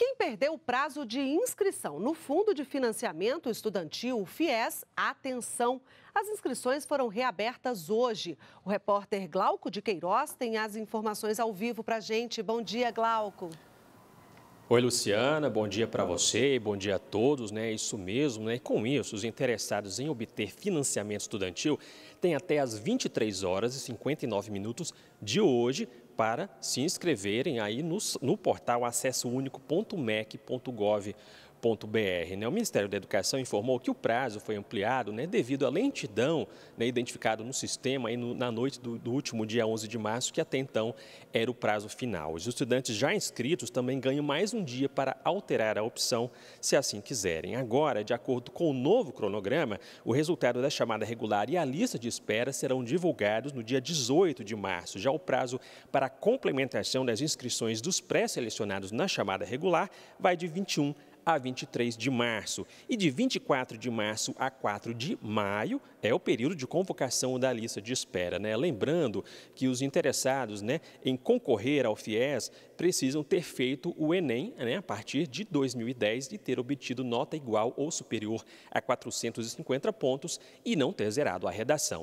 Quem perdeu o prazo de inscrição no Fundo de Financiamento Estudantil, FIES, atenção! As inscrições foram reabertas hoje. O repórter Glauco de Queiroz tem as informações ao vivo para a gente. Bom dia, Glauco. Oi, Luciana, bom dia para você e bom dia a todos, né? Isso mesmo, né? Com isso, os interessados em obter financiamento estudantil têm até às 23 horas e 59 minutos de hoje para se inscreverem aí no, no portal acessounico.mec.gov. Né? O Ministério da Educação informou que o prazo foi ampliado né, devido à lentidão né, identificada no sistema aí no, na noite do, do, último dia 11 de março, que até então era o prazo final. Os estudantes já inscritos também ganham mais um dia para alterar a opção, se assim quiserem. Agora, de acordo com o novo cronograma, o resultado da chamada regular e a lista de espera serão divulgados no dia 18 de março. Já o prazo para a complementação das inscrições dos pré-selecionados na chamada regular vai de 21 a 23 de março. E de 24 de março a 4 de maio é o período de convocação da lista de espera. Né? Lembrando que os interessados né, em concorrer ao FIES precisam ter feito o Enem né, a partir de 2010 e ter obtido nota igual ou superior a 450 pontos e não ter zerado a redação.